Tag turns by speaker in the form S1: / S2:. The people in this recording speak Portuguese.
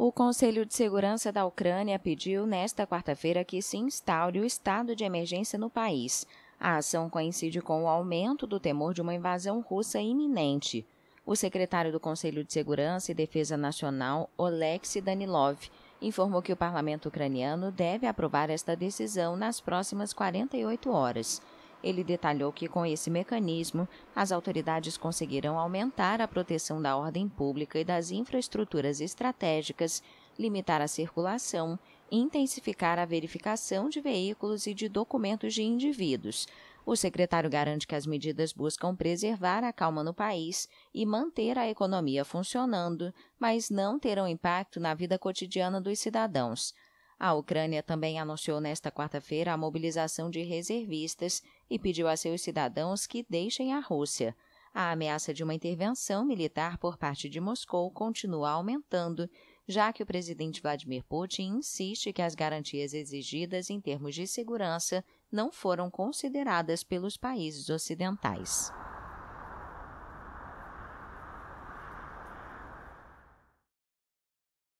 S1: O Conselho de Segurança da Ucrânia pediu nesta quarta-feira que se instaure o estado de emergência no país. A ação coincide com o aumento do temor de uma invasão russa iminente. O secretário do Conselho de Segurança e Defesa Nacional, Oleksiy Danilov, informou que o parlamento ucraniano deve aprovar esta decisão nas próximas 48 horas. Ele detalhou que, com esse mecanismo, as autoridades conseguirão aumentar a proteção da ordem pública e das infraestruturas estratégicas, limitar a circulação, intensificar a verificação de veículos e de documentos de indivíduos. O secretário garante que as medidas buscam preservar a calma no país e manter a economia funcionando, mas não terão impacto na vida cotidiana dos cidadãos. A Ucrânia também anunciou nesta quarta-feira a mobilização de reservistas e pediu a seus cidadãos que deixem a Rússia. A ameaça de uma intervenção militar por parte de Moscou continua aumentando, já que o presidente Vladimir Putin insiste que as garantias exigidas em termos de segurança não foram consideradas pelos países ocidentais.